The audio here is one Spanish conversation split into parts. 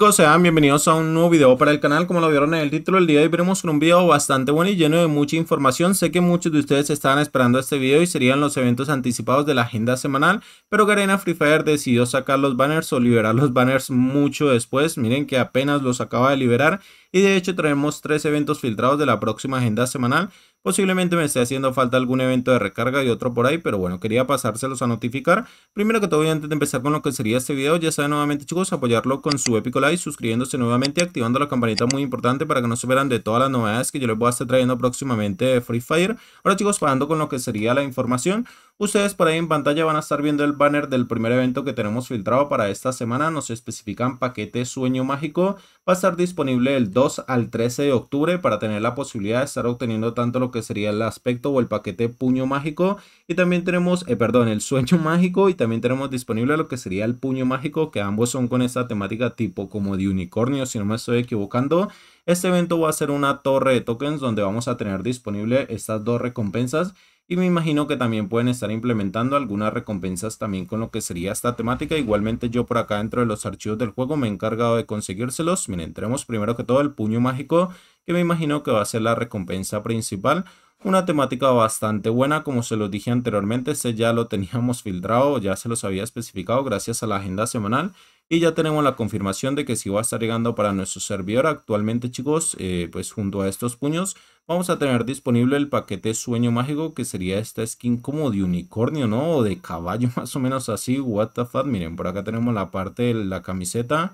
Chicos, sean bienvenidos a un nuevo video para el canal, como lo vieron en el título, el día de hoy veremos un video bastante bueno y lleno de mucha información, sé que muchos de ustedes estaban esperando este video y serían los eventos anticipados de la agenda semanal, pero Garena Free Fire decidió sacar los banners o liberar los banners mucho después, miren que apenas los acaba de liberar y de hecho traemos tres eventos filtrados de la próxima agenda semanal. Posiblemente me esté haciendo falta algún evento de recarga y otro por ahí, pero bueno, quería pasárselos a notificar. Primero que todo, antes de empezar con lo que sería este video, ya saben nuevamente chicos, apoyarlo con su épico like, suscribiéndose nuevamente, activando la campanita muy importante para que no se vean de todas las novedades que yo les voy a estar trayendo próximamente de Free Fire. Ahora chicos, pasando con lo que sería la información. Ustedes por ahí en pantalla van a estar viendo el banner del primer evento que tenemos filtrado para esta semana. Nos especifican paquete Sueño Mágico. Va a estar disponible el 2 al 13 de octubre para tener la posibilidad de estar obteniendo tanto lo que sería el aspecto o el paquete Puño Mágico. Y también tenemos, eh, perdón, el Sueño Mágico y también tenemos disponible lo que sería el Puño Mágico, que ambos son con esta temática tipo como de unicornio, si no me estoy equivocando. Este evento va a ser una torre de tokens donde vamos a tener disponible estas dos recompensas y me imagino que también pueden estar implementando algunas recompensas también con lo que sería esta temática. Igualmente yo por acá dentro de los archivos del juego me he encargado de conseguírselos. Miren, tenemos primero que todo el puño mágico que me imagino que va a ser la recompensa principal. Una temática bastante buena, como se lo dije anteriormente, este ya lo teníamos filtrado, ya se los había especificado gracias a la agenda semanal y ya tenemos la confirmación de que si va a estar llegando para nuestro servidor actualmente chicos, eh, pues junto a estos puños vamos a tener disponible el paquete sueño mágico que sería esta skin como de unicornio no o de caballo más o menos así, what the fuck, miren por acá tenemos la parte de la camiseta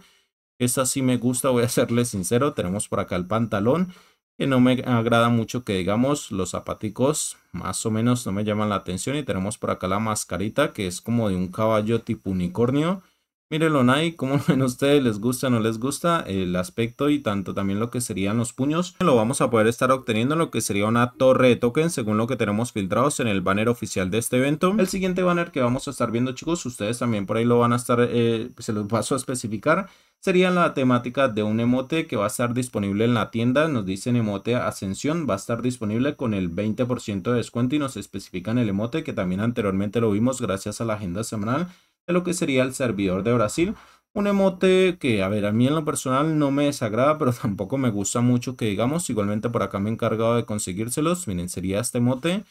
esa sí me gusta, voy a serle sincero. Tenemos por acá el pantalón, que no me agrada mucho que digamos los zapaticos, más o menos no me llaman la atención. Y tenemos por acá la mascarita, que es como de un caballo tipo unicornio. Mírenlo, Nai, como ven ustedes, les gusta o no les gusta el aspecto y tanto también lo que serían los puños. Lo vamos a poder estar obteniendo lo que sería una torre de token según lo que tenemos filtrados en el banner oficial de este evento. El siguiente banner que vamos a estar viendo chicos, ustedes también por ahí lo van a estar, eh, se los paso a especificar. Sería la temática de un emote que va a estar disponible en la tienda, nos dicen emote ascensión, va a estar disponible con el 20% de descuento y nos especifican el emote que también anteriormente lo vimos gracias a la agenda semanal de lo que sería el servidor de Brasil. Un emote que, a ver, a mí en lo personal no me desagrada, pero tampoco me gusta mucho que digamos. Igualmente por acá me he encargado de conseguírselos. Miren, sería este emote.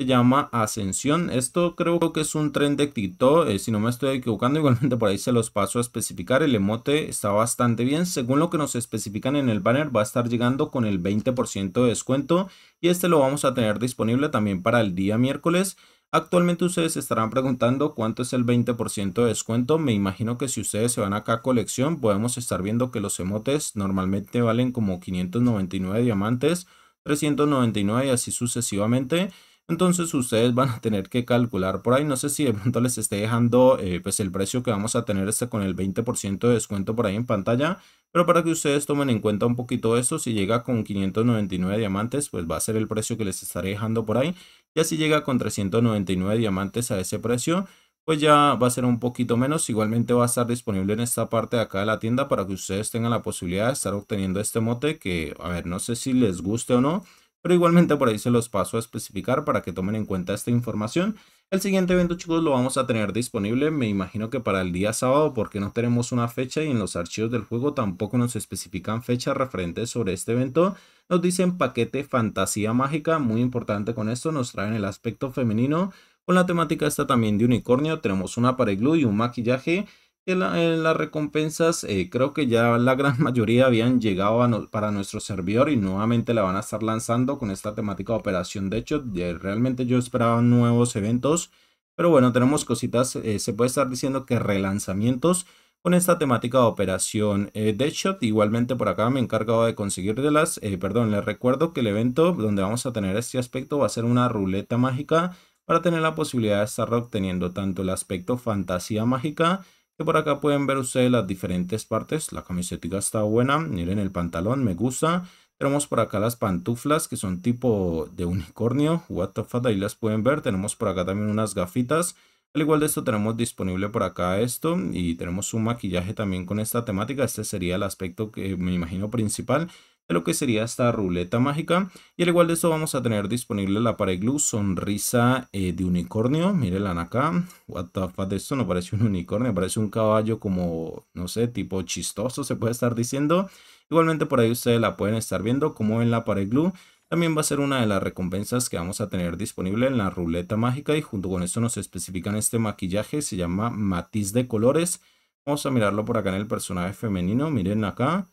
Se llama Ascensión. Esto creo que es un tren de TikTok, eh, si no me estoy equivocando. Igualmente por ahí se los paso a especificar. El emote está bastante bien. Según lo que nos especifican en el banner, va a estar llegando con el 20% de descuento. Y este lo vamos a tener disponible también para el día miércoles. Actualmente ustedes estarán preguntando cuánto es el 20% de descuento. Me imagino que si ustedes se van acá a colección podemos estar viendo que los emotes normalmente valen como 599 diamantes, 399 y así sucesivamente entonces ustedes van a tener que calcular por ahí, no sé si de pronto les esté dejando eh, pues el precio que vamos a tener este con el 20% de descuento por ahí en pantalla, pero para que ustedes tomen en cuenta un poquito eso si llega con 599 diamantes, pues va a ser el precio que les estaré dejando por ahí, y si llega con 399 diamantes a ese precio, pues ya va a ser un poquito menos. Igualmente va a estar disponible en esta parte de acá de la tienda para que ustedes tengan la posibilidad de estar obteniendo este mote que, a ver, no sé si les guste o no, pero igualmente por ahí se los paso a especificar para que tomen en cuenta esta información. El siguiente evento chicos lo vamos a tener disponible, me imagino que para el día sábado porque no tenemos una fecha y en los archivos del juego tampoco nos especifican fechas referentes sobre este evento. Nos dicen paquete fantasía mágica, muy importante con esto, nos traen el aspecto femenino. Con la temática esta también de unicornio, tenemos un glue y un maquillaje eh, las recompensas eh, creo que ya la gran mayoría habían llegado para nuestro servidor y nuevamente la van a estar lanzando con esta temática de operación. De hecho, realmente yo esperaba nuevos eventos, pero bueno, tenemos cositas, eh, se puede estar diciendo que relanzamientos con esta temática de operación de Deadshot. Igualmente por acá me he encargado de conseguirlas. perdón, les recuerdo que el evento donde vamos a tener este aspecto va a ser una ruleta mágica para tener la posibilidad de estar obteniendo tanto el aspecto fantasía mágica que por acá pueden ver ustedes las diferentes partes. La camiseta está buena, miren el pantalón, me gusta. Tenemos por acá las pantuflas que son tipo de unicornio, what the ahí las pueden ver. Tenemos por acá también unas gafitas. Al igual de esto tenemos disponible por acá esto y tenemos un maquillaje también con esta temática. Este sería el aspecto que me imagino principal lo que sería esta ruleta mágica. Y al igual de esto vamos a tener disponible la pared glue sonrisa eh, de unicornio. Miren acá. What the fuck, de esto no parece un unicornio, parece un caballo como, no sé, tipo chistoso se puede estar diciendo. Igualmente por ahí ustedes la pueden estar viendo como en la pared glue. También va a ser una de las recompensas que vamos a tener disponible en la ruleta mágica y junto con esto nos especifican este maquillaje, se llama matiz de colores. Vamos a mirarlo por acá en el personaje femenino, miren acá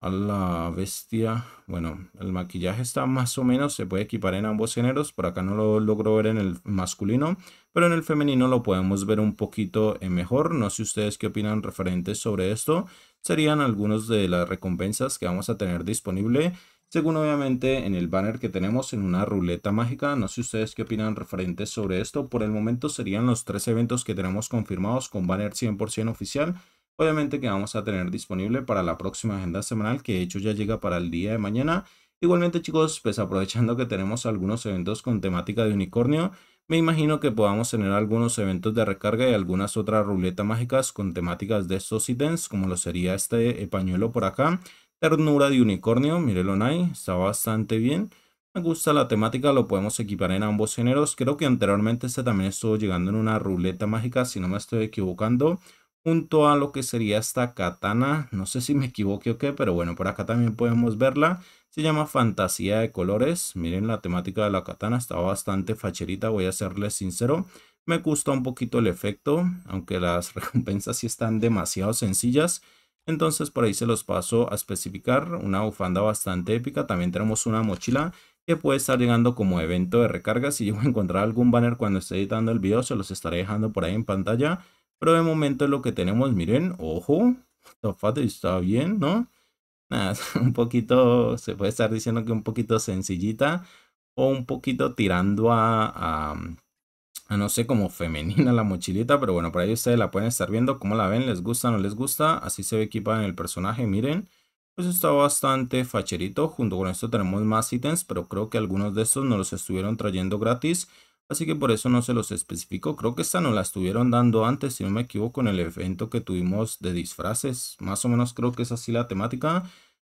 a la bestia. Bueno, el maquillaje está más o menos, se puede equipar en ambos géneros. Por acá no lo logro ver en el masculino, pero en el femenino lo podemos ver un poquito eh, mejor. No sé ustedes qué opinan referentes sobre esto. Serían algunos de las recompensas que vamos a tener disponible. Según obviamente en el banner que tenemos en una ruleta mágica, no sé ustedes qué opinan referentes sobre esto. Por el momento serían los tres eventos que tenemos confirmados con banner 100% oficial obviamente que vamos a tener disponible para la próxima agenda semanal, que de hecho ya llega para el día de mañana. Igualmente chicos, pues aprovechando que tenemos algunos eventos con temática de unicornio, me imagino que podamos tener algunos eventos de recarga y algunas otras ruletas mágicas con temáticas de estos ítems, como lo sería este pañuelo por acá. Ternura de unicornio, Mírelo ahí, está bastante bien. Me gusta la temática, lo podemos equipar en ambos géneros. Creo que anteriormente este también estuvo llegando en una ruleta mágica, si no me estoy equivocando junto a lo que sería esta katana. No sé si me equivoqué o qué, pero bueno, por acá también podemos verla. Se llama Fantasía de Colores. Miren la temática de la katana, está bastante facherita, voy a serles sincero. Me gusta un poquito el efecto, aunque las recompensas sí están demasiado sencillas. Entonces por ahí se los paso a especificar. Una bufanda bastante épica. También tenemos una mochila que puede estar llegando como evento de recarga. Si yo encontrar algún banner cuando esté editando el video, se los estaré dejando por ahí en pantalla. Pero de momento lo que tenemos, miren, ojo, fácil está bien, ¿no? Nada, un poquito, se puede estar diciendo que un poquito sencillita o un poquito tirando a, a, no sé, como femenina la mochilita, pero bueno, por ahí ustedes la pueden estar viendo, cómo la ven, les gusta, no les gusta, así se ve equipada en el personaje, miren. Pues está bastante facherito, junto con esto tenemos más ítems, pero creo que algunos de estos no los estuvieron trayendo gratis. Así que por eso no se los especificó. Creo que esta no la estuvieron dando antes, si no me equivoco, en el evento que tuvimos de disfraces. Más o menos creo que es así la temática.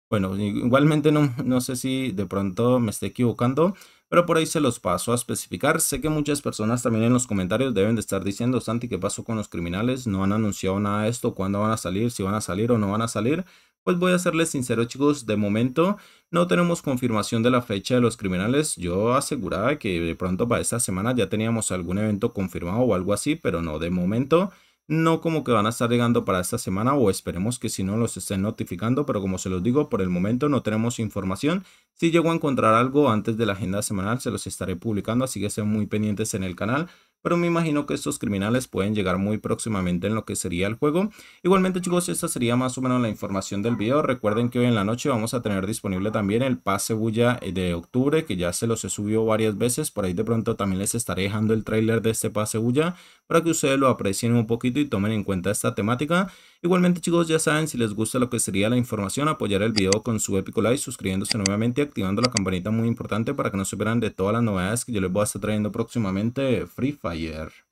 Bueno, igualmente no, no sé si de pronto me esté equivocando, pero por ahí se los paso a especificar. Sé que muchas personas también en los comentarios deben de estar diciendo, Santi, ¿qué pasó con los criminales? No han anunciado nada de esto, cuándo van a salir, si van a salir o no van a salir. Pues voy a serles sincero chicos, de momento no tenemos confirmación de la fecha de los criminales. Yo aseguraba que de pronto para esta semana ya teníamos algún evento confirmado o algo así, pero no, de momento no como que van a estar llegando para esta semana o esperemos que si no los estén notificando, pero como se los digo, por el momento no tenemos información. Si llego a encontrar algo antes de la agenda semanal se los estaré publicando, así que sean muy pendientes en el canal pero me imagino que estos criminales pueden llegar muy próximamente en lo que sería el juego. Igualmente chicos, esta sería más o menos la información del video. Recuerden que hoy en la noche vamos a tener disponible también el pase bulla eh, de octubre, que ya se los he subido varias veces. Por ahí de pronto también les estaré dejando el trailer de este pase bulla para que ustedes lo aprecien un poquito y tomen en cuenta esta temática. Igualmente chicos, ya saben, si les gusta lo que sería la información, apoyar el video con su épico like, suscribiéndose nuevamente y activando la campanita muy importante para que no se pierdan de todas las novedades que yo les voy a estar trayendo próximamente Free Fire.